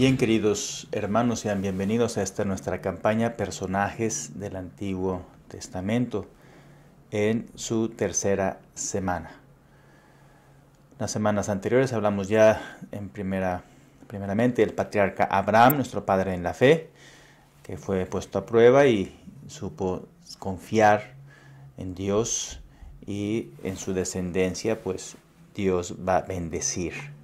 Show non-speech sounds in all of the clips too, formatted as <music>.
Bien, queridos hermanos, sean bienvenidos a esta nuestra campaña Personajes del Antiguo Testamento en su tercera semana. Las semanas anteriores hablamos ya en primera, primeramente del patriarca Abraham, nuestro padre en la fe, que fue puesto a prueba y supo confiar en Dios y en su descendencia, pues Dios va a bendecir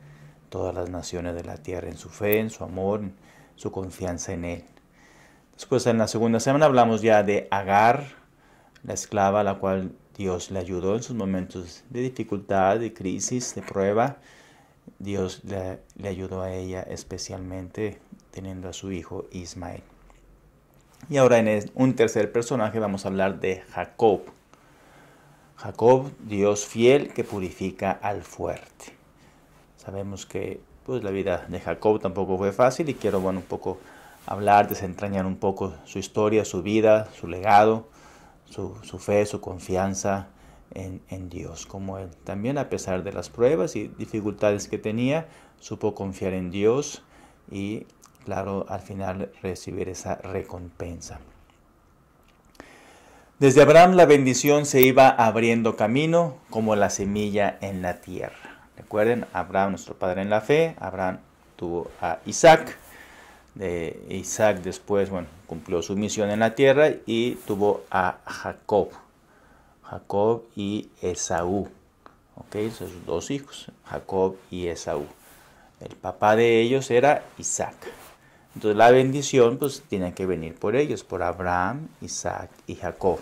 todas las naciones de la tierra en su fe, en su amor, en su confianza en Él. Después en la segunda semana hablamos ya de Agar, la esclava a la cual Dios le ayudó en sus momentos de dificultad, de crisis, de prueba. Dios le, le ayudó a ella especialmente teniendo a su hijo Ismael. Y ahora en un tercer personaje vamos a hablar de Jacob. Jacob, Dios fiel que purifica al fuerte. Sabemos que pues, la vida de Jacob tampoco fue fácil y quiero bueno, un poco hablar, desentrañar un poco su historia, su vida, su legado, su, fe, su confianza en, en, Dios. Como él también, a pesar de las pruebas y dificultades que tenía, supo confiar en Dios y, claro, al final recibir esa recompensa. Desde Abraham la bendición se iba abriendo camino como la semilla en la tierra. Recuerden, Abraham, nuestro padre en la fe, Abraham tuvo a Isaac, de Isaac después, bueno, cumplió su misión en la tierra y tuvo a Jacob, Jacob y Esaú, ok, esos dos hijos, Jacob y Esaú. El papá de ellos era Isaac. Entonces la bendición pues tiene que venir por ellos, por Abraham, Isaac y Jacob.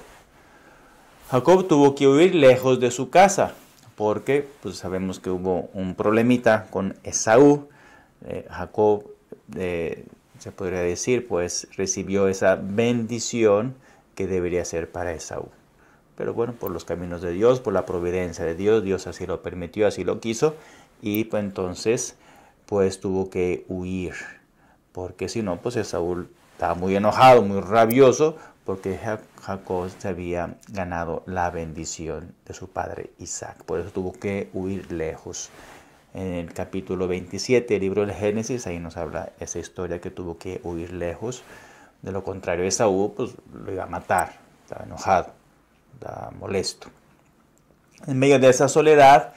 Jacob tuvo que huir lejos de su casa porque pues, sabemos que hubo un problemita con Esaú. Eh, Jacob, eh, se podría decir, pues recibió esa bendición que debería ser para Esaú. Pero bueno, por los caminos de Dios, por la providencia de Dios, Dios así lo permitió, así lo quiso, y pues entonces pues tuvo que huir, porque si no, pues Esaú estaba muy enojado, muy rabioso, porque Jacob se había ganado la bendición de su padre Isaac. Por eso tuvo que huir lejos. En el capítulo 27 del libro del Génesis, ahí nos habla esa historia que tuvo que huir lejos. De lo contrario, Esaú pues, lo iba a matar. Estaba enojado, estaba molesto. En medio de esa soledad,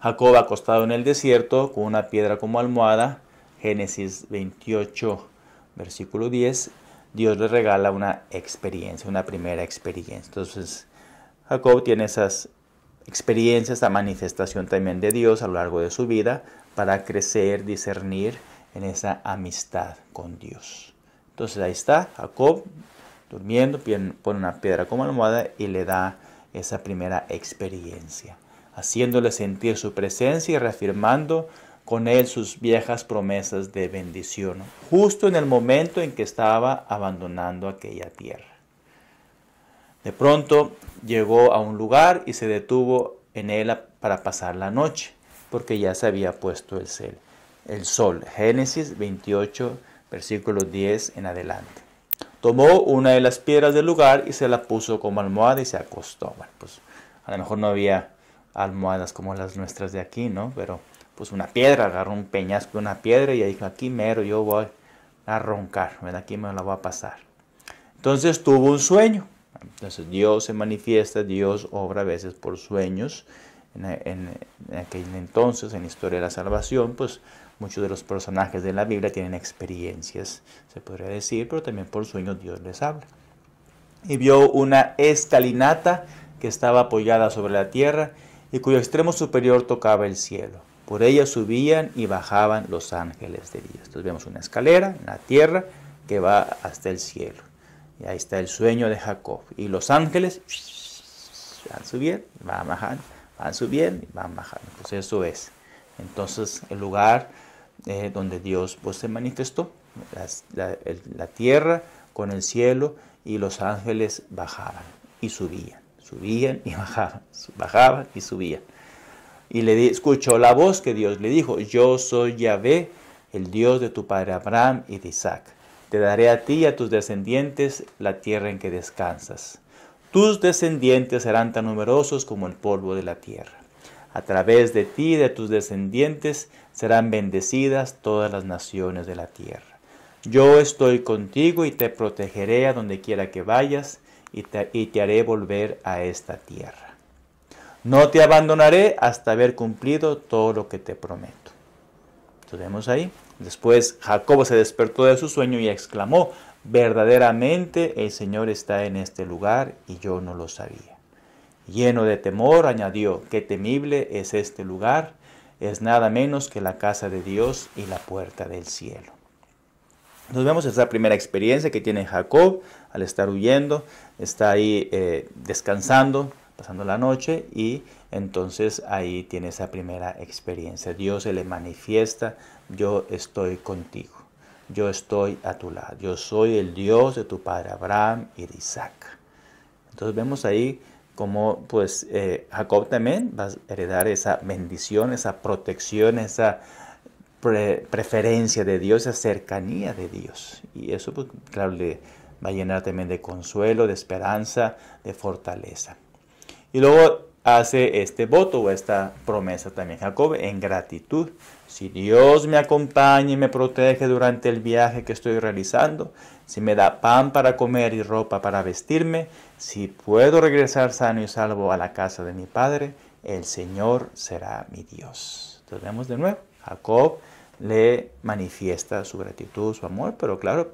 Jacob acostado en el desierto con una piedra como almohada, Génesis 28, versículo 10, Dios le regala una experiencia, una primera experiencia. Entonces, Jacob tiene esas experiencias, esa manifestación también de Dios a lo largo de su vida para crecer, discernir en esa amistad con Dios. Entonces ahí está Jacob durmiendo, pone una piedra como almohada y le da esa primera experiencia, haciéndole sentir su presencia y reafirmando con él sus viejas promesas de bendición, justo en el momento en que estaba abandonando aquella tierra. De pronto llegó a un lugar y se detuvo en él para pasar la noche, porque ya se había puesto el sol. El sol. Génesis 28, versículo 10 en adelante. Tomó una de las piedras del lugar y se la puso como almohada y se acostó. Bueno, pues a lo mejor no había almohadas como las nuestras de aquí, ¿no? Pero pues una piedra, agarró un peñasco de una piedra y dijo, aquí mero yo voy a roncar, aquí me la voy a pasar. Entonces tuvo un sueño. Entonces Dios se manifiesta, Dios obra a veces por sueños. En, en, aquel entonces, en la historia de la salvación, pues muchos de los personajes de la Biblia tienen experiencias, se podría decir, pero también por sueños Dios les habla. Y vio una escalinata que estaba apoyada sobre la tierra y cuyo extremo superior tocaba el cielo. Por ella subían y bajaban los ángeles de Dios. Entonces vemos una escalera en la tierra que va hasta el cielo. Y ahí está el sueño de Jacob. Y los ángeles van subiendo, van bajando, van subiendo y van bajando. Pues eso es. Entonces el lugar eh, donde Dios pues, se manifestó, la, la tierra con el cielo y los ángeles bajaban y subían, subían y <laughs> bajaban, bajaban y subían y escuchó la voz que Dios le dijo, yo soy Yahvé, el Dios de tu padre Abraham y de Isaac. Te daré a ti y a tus descendientes la tierra en que descansas. Tus descendientes serán tan numerosos como el polvo de la tierra. A través de ti y de tus descendientes serán bendecidas todas las naciones de la tierra. Yo estoy contigo y te protegeré a donde quiera que vayas y te haré volver a esta tierra no te abandonaré hasta haber cumplido todo lo que te prometo. Entonces vemos ahí. Después Jacobo se despertó de su sueño y exclamó, verdaderamente el Señor está en este lugar y yo no lo sabía. Lleno de temor, añadió, qué temible es este lugar, es nada menos que la casa de Dios y la puerta del cielo. Nos vemos esa primera experiencia que tiene Jacob al estar huyendo, está ahí eh, descansando, pasando la noche y entonces ahí tiene esa primera experiencia. Dios se le manifiesta, yo estoy contigo, yo estoy a tu lado, yo soy el Dios de tu padre Abraham y de Isaac. Entonces vemos ahí como pues eh, Jacob también va a heredar esa bendición, esa protección, esa preferencia de Dios, esa cercanía de Dios. Y eso pues claro le va a llenar también de consuelo, de esperanza, de fortaleza. Y luego hace este voto o esta promesa también Jacob en gratitud. Si Dios me acompaña y me protege durante el viaje que estoy realizando, si me da pan para comer y ropa para vestirme, si puedo regresar sano y salvo a la casa de mi padre, el Señor será mi Dios. Entonces vemos de nuevo, Jacob le manifiesta su gratitud, su amor, pero claro,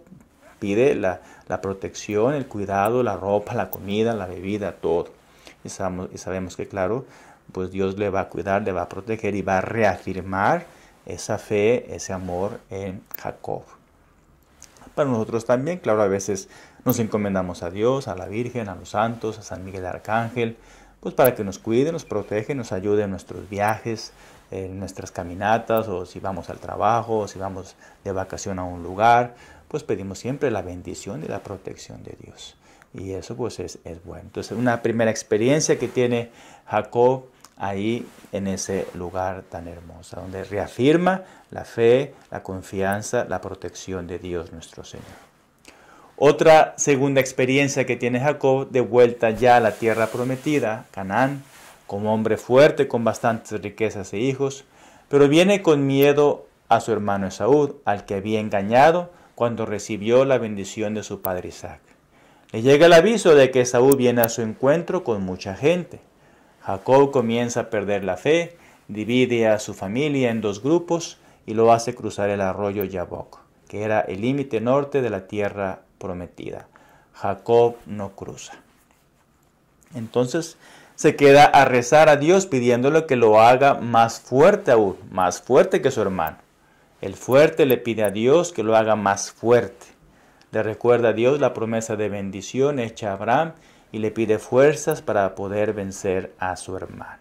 pide la, la protección, el cuidado, la ropa, la comida, la bebida, todo y sabemos, que, claro, pues Dios le va a cuidar, le va a proteger y va a reafirmar esa fe, ese amor en Jacob. Para nosotros también, claro, a veces nos encomendamos a Dios, a la Virgen, a los santos, a San Miguel Arcángel, pues para que nos cuide, nos protege, nos ayude en nuestros viajes, en nuestras caminatas, o si vamos al trabajo, o si vamos de vacación a un lugar, pues pedimos siempre la bendición y la protección de Dios. Y eso pues es, bueno. Entonces una primera experiencia que tiene Jacob ahí en ese lugar tan hermoso, donde reafirma la fe, la confianza, la protección de Dios nuestro Señor. Otra segunda experiencia que tiene Jacob de vuelta ya a la tierra prometida, Canaán, como hombre fuerte con bastantes riquezas e hijos, pero viene con miedo a su hermano Esaú, al que había engañado cuando recibió la bendición de su padre Isaac. Le llega el aviso de que Saúl viene a su encuentro con mucha gente. Jacob comienza a perder la fe, divide a su familia en dos grupos y lo hace cruzar el arroyo Yabok, que era el límite norte de la tierra prometida. Jacob no cruza. Entonces se queda a rezar a Dios pidiéndole que lo haga más fuerte aún, más fuerte que su hermano. El fuerte le pide a Dios que lo haga más fuerte. Le recuerda a Dios la promesa de bendición hecha a Abraham y le pide fuerzas para poder vencer a su hermano.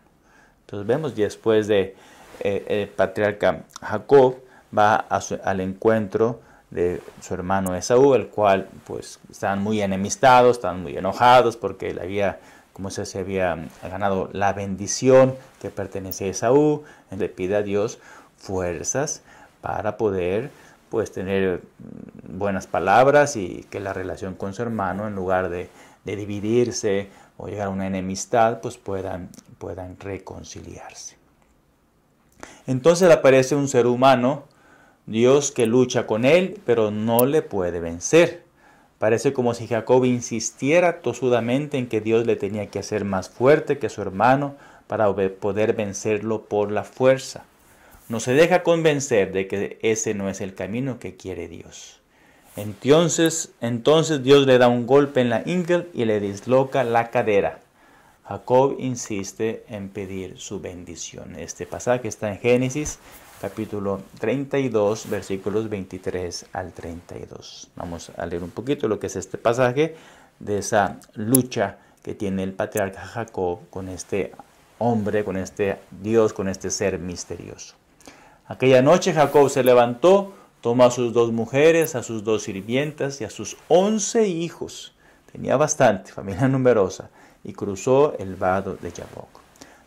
Entonces vemos después de eh, el patriarca Jacob va al encuentro de su hermano Esaú, el cual pues están muy enemistados, están muy enojados porque él había, como se, había ganado la bendición que pertenecía a Esaú, le pide a Dios fuerzas para poder pues tener mm, buenas palabras y que la relación con su hermano en lugar de, dividirse o llegar a una enemistad pues puedan, puedan reconciliarse. Entonces aparece un ser humano, Dios que lucha con él, pero no le puede vencer. Parece como si Jacob insistiera tosudamente en que Dios le tenía que hacer más fuerte que su hermano para poder vencerlo por la fuerza no se deja convencer de que ese no es el camino que quiere Dios. Entonces, entonces Dios le da un golpe en la ingle y le disloca la cadera. Jacob insiste en pedir su bendición. Este pasaje está en Génesis capítulo 32 versículos 23 al 32. Vamos a leer un poquito lo que es este pasaje de esa lucha que tiene el patriarca Jacob con este hombre, con este Dios, con este ser misterioso. Aquella noche Jacob se levantó, tomó a sus dos mujeres, a sus dos sirvientas y a sus once hijos. Tenía bastante, familia <laughs> numerosa, y cruzó el vado de Yaboc.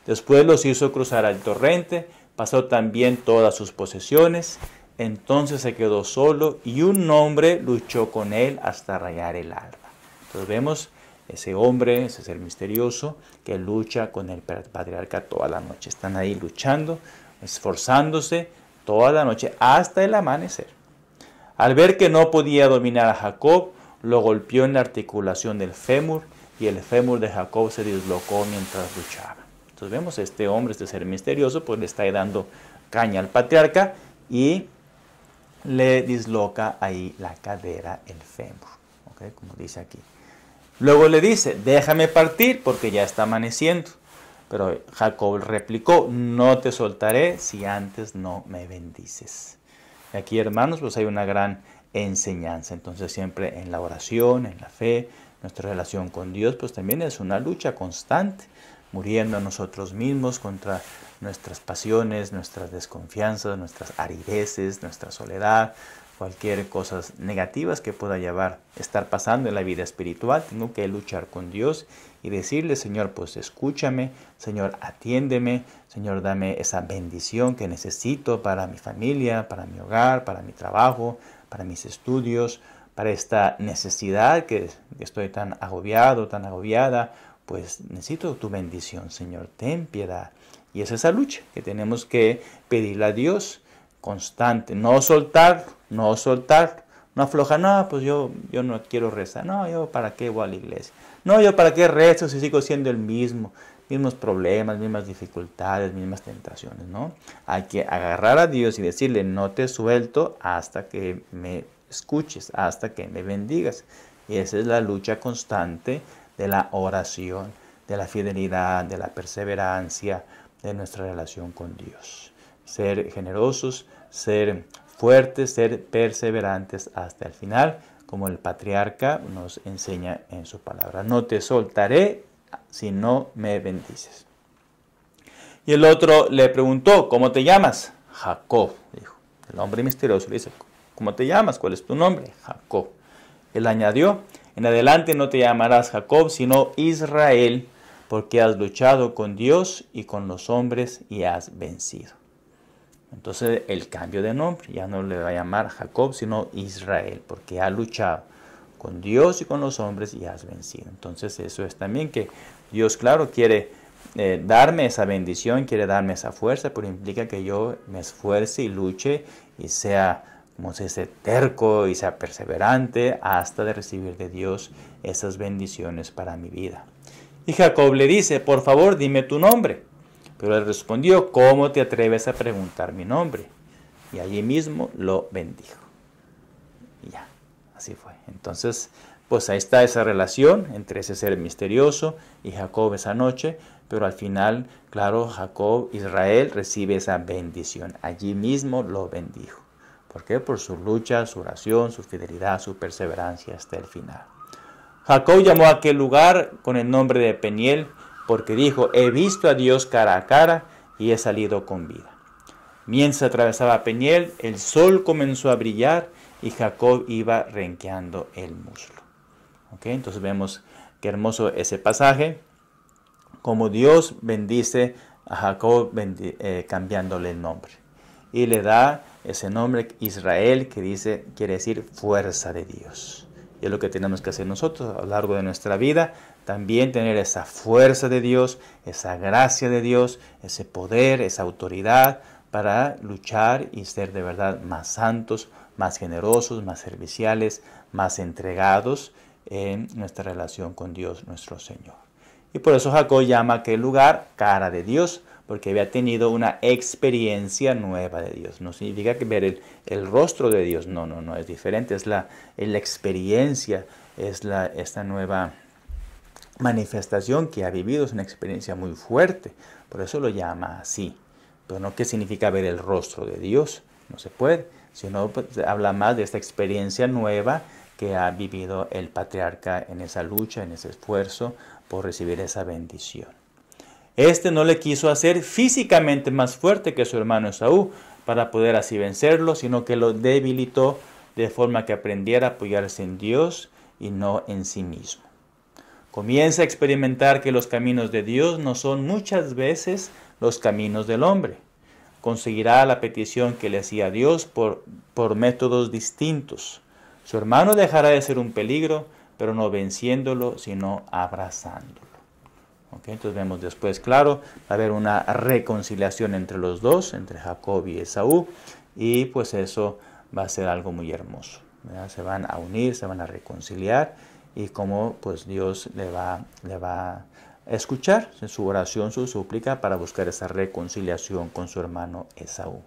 Después los hizo cruzar al torrente, pasó también todas sus posesiones. Entonces se quedó solo y un hombre luchó con él hasta rayar el alba. Entonces vemos ese hombre, ese ser misterioso, que lucha con el patriarca toda la noche. Están ahí luchando esforzándose toda la noche hasta el amanecer. Al ver que no podía dominar a Jacob, lo golpeó en la articulación del fémur y el fémur de Jacob se dislocó mientras luchaba. Entonces vemos este hombre, este ser misterioso, pues le está dando caña al patriarca y le disloca ahí la cadera, el fémur, como dice aquí. Luego le dice, déjame partir porque ya está amaneciendo. Pero Jacob replicó, no te soltaré si antes no me bendices. Y aquí, hermanos, pues hay una gran enseñanza. Entonces siempre en la oración, en la fe, nuestra relación con Dios, pues también es una lucha constante, muriendo a nosotros mismos contra nuestras pasiones, nuestras desconfianzas, nuestras arideces, nuestra soledad, cualquier cosa negativas que pueda llevar estar pasando en la vida espiritual, tengo que luchar con Dios y decirle, Señor, pues escúchame, Señor, atiéndeme, Señor, dame esa bendición que necesito para mi familia, para mi hogar, para mi trabajo, para mis estudios, para esta necesidad que estoy tan agobiado, tan agobiada, pues necesito tu bendición, Señor, ten piedad. Y es esa lucha que tenemos que pedirle a Dios constante, no soltar, no soltar, no aflojar, no, pues yo, yo no quiero rezar, no, yo para qué voy a la iglesia, no, yo para qué rezo si sigo siendo el mismo, mismos problemas, mismas dificultades, mismas tentaciones, ¿no? Hay que agarrar a Dios y decirle, no te suelto hasta que me escuches, hasta que me bendigas. Y esa es la lucha constante de la oración, de la fidelidad, de la perseverancia, de nuestra relación con Dios. Ser generosos, ser fuertes, ser perseverantes hasta el final, como el patriarca nos enseña en su palabra. No te soltaré si no me bendices. Y el otro le preguntó, ¿cómo te llamas? Jacob, dijo. El hombre misterioso le dice, ¿cómo te llamas? ¿Cuál es tu nombre? Jacob. Él añadió, en adelante no te llamarás Jacob, sino Israel, porque has luchado con Dios y con los hombres y has vencido. Entonces el cambio de nombre ya no le va a llamar Jacob, sino Israel, porque ha luchado con Dios y con los hombres y has vencido. Entonces eso es también que Dios, claro, quiere eh, darme esa bendición, quiere darme esa fuerza, pero implica que yo me esfuerce y luche y sea, como se dice, terco y sea perseverante hasta de recibir de Dios esas bendiciones para mi vida. Y Jacob le dice, por favor, dime tu nombre. Pero él respondió, ¿cómo te atreves a preguntar mi nombre? Y allí mismo lo bendijo. Y ya, así fue. Entonces, pues ahí está esa relación entre ese ser misterioso y Jacob esa noche. Pero al final, claro, Jacob, Israel, recibe esa bendición. Allí mismo lo bendijo. ¿Por qué? Por su lucha, su oración, su fidelidad, su perseverancia hasta el final. Jacob llamó a aquel lugar con el nombre de Peniel, porque dijo, he visto a Dios cara a cara y he salido con vida. Mientras atravesaba Peniel, el sol comenzó a brillar y Jacob iba renqueando el muslo. Entonces vemos qué hermoso ese pasaje, como Dios bendice a Jacob eh, cambiándole el nombre. Y le da ese nombre Israel que dice, quiere decir fuerza de Dios es lo que tenemos que hacer nosotros a lo largo de nuestra vida. También tener esa fuerza de Dios, esa gracia de Dios, ese poder, esa autoridad para luchar y ser de verdad más santos, más generosos, más serviciales, más entregados en nuestra relación con Dios nuestro Señor. Y por eso Jacob llama aquel lugar cara de Dios, porque había tenido una experiencia nueva de Dios. No significa que ver el, rostro de Dios, no, no, no, es diferente, es la, experiencia, es esta nueva manifestación que ha vivido, es una experiencia muy fuerte, por eso lo llama así. Pero no qué significa ver el rostro de Dios, no se puede, sino pues, habla más de esta experiencia nueva que ha vivido el patriarca en esa lucha, en ese esfuerzo por recibir esa bendición. Este no le quiso hacer físicamente más fuerte que su hermano Esaú para poder así vencerlo, sino que lo debilitó de forma que aprendiera a apoyarse en Dios y no en sí mismo. Comienza a experimentar que los caminos de Dios no son muchas veces los caminos del hombre. Conseguirá la petición que le hacía Dios por, por métodos distintos. Su hermano dejará de ser un peligro, pero no venciéndolo, sino abrazándolo entonces vemos después, claro, va a haber una reconciliación entre los dos, entre Jacob y Esaú, y pues eso va a ser algo muy hermoso. Se van a unir, se van a reconciliar y como pues Dios le va, le va a escuchar en su oración, su súplica para buscar esa reconciliación con su hermano Esaú.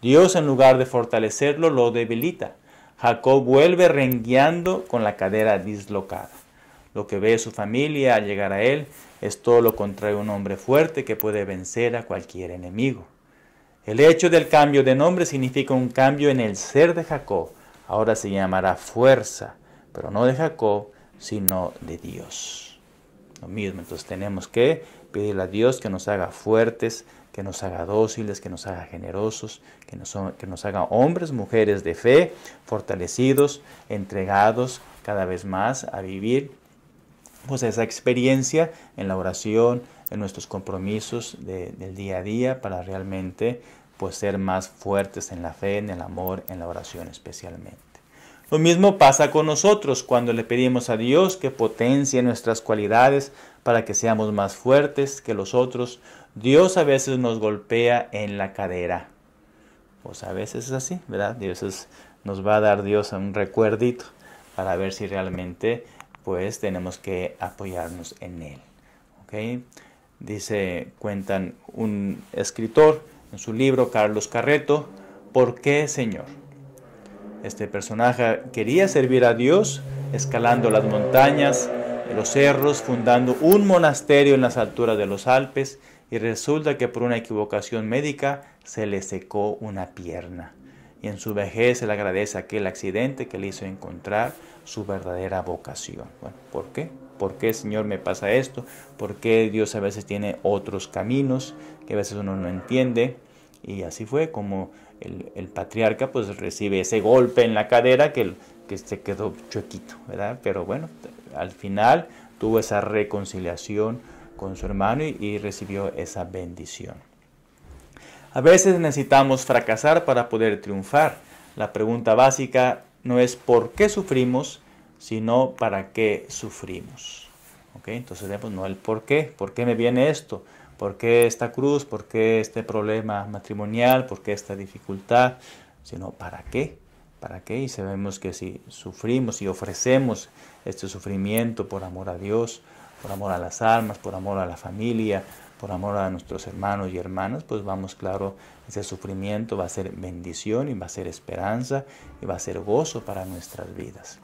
Dios en lugar de fortalecerlo lo debilita. Jacob vuelve rengueando con la cadera dislocada lo que ve su familia al llegar a él es todo lo contrario un hombre fuerte que puede vencer a cualquier enemigo. El hecho del cambio de nombre significa un cambio en el ser de Jacob. Ahora se llamará fuerza, pero no de Jacob, sino de Dios. Lo mismo, entonces tenemos que pedirle a Dios que nos haga fuertes, que nos haga dóciles, que nos haga generosos, que que nos haga hombres, mujeres de fe, fortalecidos, entregados cada vez más a vivir pues esa experiencia en la oración, en nuestros compromisos del día a día para realmente pues ser más fuertes en la fe, en el amor, en la oración especialmente. Lo mismo pasa con nosotros cuando le pedimos a Dios que potencie nuestras cualidades para que seamos más fuertes que los otros. Dios a veces nos golpea en la cadera. Pues a veces es así, ¿verdad? Dios nos va a dar Dios un recuerdito para ver si realmente pues tenemos que apoyarnos en él. Dice, cuentan un escritor en su libro, Carlos Carreto, ¿por qué Señor? Este personaje quería servir a Dios escalando las montañas, los cerros, fundando un monasterio en las alturas de los Alpes y resulta que por una equivocación médica se le secó una pierna. Y en su vejez se le agradece aquel accidente que le hizo encontrar su verdadera vocación. Bueno, ¿por qué? ¿Por qué, Señor, me pasa esto? ¿Por qué Dios a veces tiene otros caminos que a veces uno no entiende? Y así fue como el, patriarca pues recibe ese golpe en la cadera que, que se quedó chuequito, ¿verdad? Pero bueno, al final tuvo esa reconciliación con su hermano y, y recibió esa bendición. A veces necesitamos fracasar para poder triunfar. La pregunta básica no es por qué sufrimos, sino para qué sufrimos. Entonces vemos no el por qué, por qué me viene esto, por qué esta cruz, por qué este problema matrimonial, por qué esta dificultad, sino para qué, para qué. Y sabemos que si sufrimos y ofrecemos este sufrimiento por amor a Dios, por amor a las almas, por amor a la familia, por amor a nuestros hermanos y hermanas, pues vamos, claro, ese sufrimiento va a ser bendición y va a ser esperanza y va a ser gozo para nuestras vidas.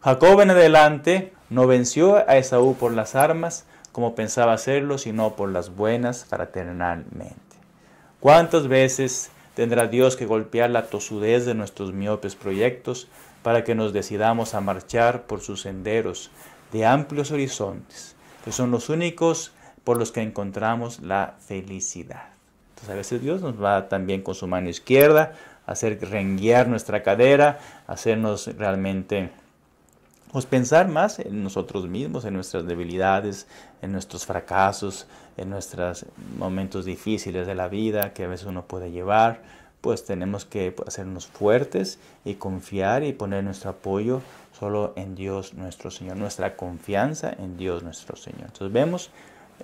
Jacob en adelante no venció a Esaú por las armas, como pensaba hacerlo, sino por las buenas fraternalmente. ¿Cuántas veces tendrá Dios que golpear la tosudez de nuestros miopes proyectos para que nos decidamos a marchar por sus senderos de amplios horizontes, que son los únicos por los que encontramos la felicidad. Entonces a veces Dios nos va también con su mano izquierda, a hacer renguear nuestra cadera, hacernos realmente pues, pensar más en nosotros mismos, en nuestras debilidades, en nuestros fracasos, en nuestros momentos difíciles de la vida que a veces uno puede llevar, pues tenemos que hacernos fuertes y confiar y poner nuestro apoyo solo en Dios nuestro Señor, nuestra confianza en Dios nuestro Señor. Entonces vemos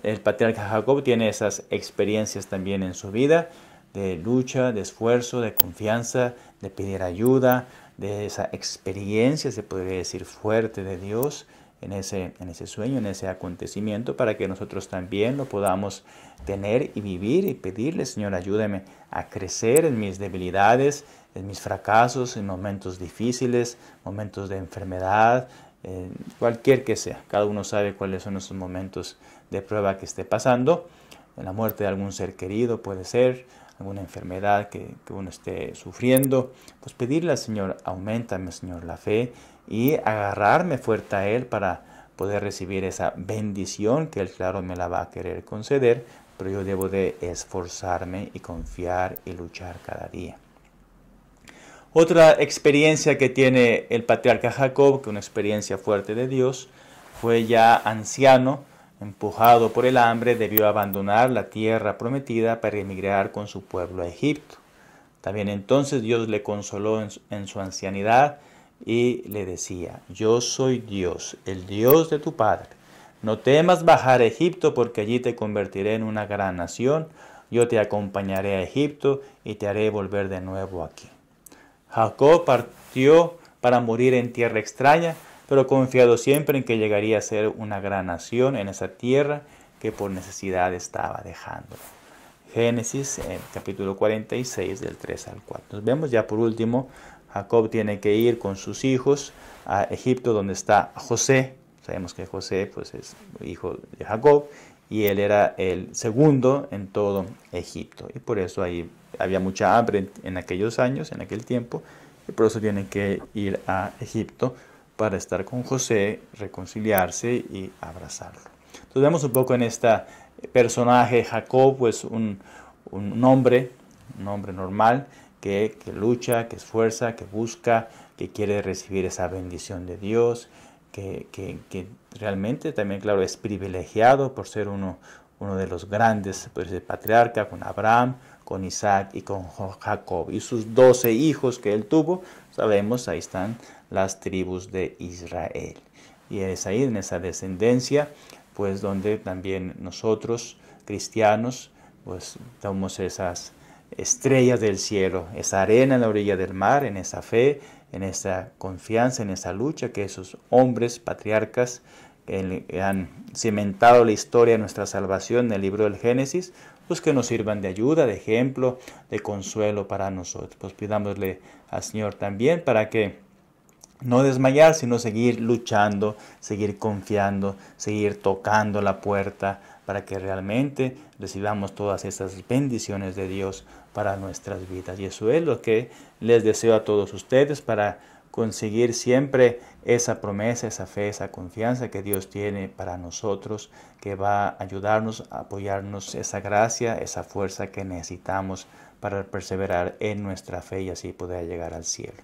el patriarca Jacob tiene esas experiencias también en su vida de lucha, de esfuerzo, de confianza, de pedir ayuda, de esa experiencia, se podría decir, fuerte de Dios en ese, en ese sueño, en ese acontecimiento, para que nosotros también lo podamos tener y vivir y pedirle, Señor, ayúdame a crecer en mis debilidades, en mis fracasos, en momentos difíciles, momentos de enfermedad, eh, cualquier que sea. Cada uno sabe cuáles son esos momentos de prueba que esté pasando. La muerte de algún ser querido puede ser, alguna enfermedad que, uno esté sufriendo, pues pedirle al Señor, mi Señor la fe y agarrarme fuerte a Él para poder recibir esa bendición que Él claro me la va a querer conceder, pero yo debo de esforzarme y confiar y luchar cada día. Otra experiencia que tiene el patriarca Jacob, que una experiencia fuerte de Dios, fue ya anciano, empujado por el hambre, debió abandonar la tierra prometida para emigrar con su pueblo a Egipto. También entonces Dios le consoló en su ancianidad y le decía, yo soy Dios, el Dios de tu Padre. No temas bajar a Egipto porque allí te convertiré en una gran nación. Yo te acompañaré a Egipto y te haré volver de nuevo aquí. Jacob partió para morir en tierra extraña, pero confiado siempre en que llegaría a ser una gran nación en esa tierra que por necesidad estaba dejando. Génesis eh, capítulo 46 del 3 al 4. Nos vemos ya por último, Jacob tiene que ir con sus hijos a Egipto donde está José. Sabemos que José pues, es hijo de Jacob y él era el segundo en todo Egipto. Y por eso ahí había mucha hambre en, aquellos años, en aquel tiempo, y por eso tienen que ir a Egipto para estar con José, reconciliarse y abrazarlo. Entonces vemos un poco en este personaje Jacob, pues un, hombre, un hombre normal, que, lucha, que esfuerza, que busca, que quiere recibir esa bendición de Dios, que, realmente también, claro, es privilegiado por ser uno, uno de los grandes pues, patriarcas con Abraham, con Isaac y con Jacob. Y sus doce hijos que él tuvo, sabemos, ahí están las tribus de Israel. Y es ahí en esa descendencia, pues donde también nosotros, cristianos, pues damos esas estrellas del cielo, esa arena en la orilla del mar, en esa fe, en esa confianza, en esa lucha que esos hombres patriarcas que han cimentado la historia de nuestra salvación en el libro del Génesis, pues que nos sirvan de ayuda, de ejemplo, de consuelo para nosotros. Pues pidámosle al Señor también para que no desmayar, sino seguir luchando, seguir confiando, seguir tocando la puerta para que realmente recibamos todas esas bendiciones de Dios para nuestras vidas. Y eso es lo que les deseo a todos ustedes para conseguir siempre esa promesa, esa fe, esa confianza que Dios tiene para nosotros, que va a ayudarnos, a apoyarnos, esa gracia, esa fuerza que necesitamos para perseverar en nuestra fe y así poder llegar al cielo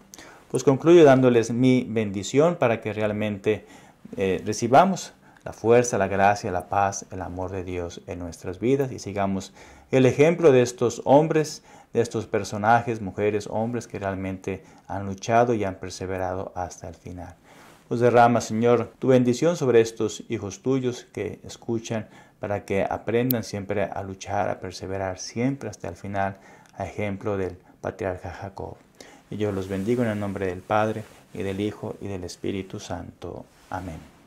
pues concluyo dándoles mi bendición para que realmente eh, recibamos la fuerza, la gracia, la paz, el amor de Dios en nuestras vidas y sigamos el ejemplo de estos hombres, de estos personajes, mujeres, hombres que realmente han luchado y han perseverado hasta el final. Pues derrama, Señor, tu bendición sobre estos hijos tuyos que escuchan para que aprendan siempre a luchar, a perseverar siempre hasta el final, a ejemplo del patriarca Jacob. Y yo los bendigo en el nombre del Padre, y del Hijo, y del Espíritu Santo. Amén.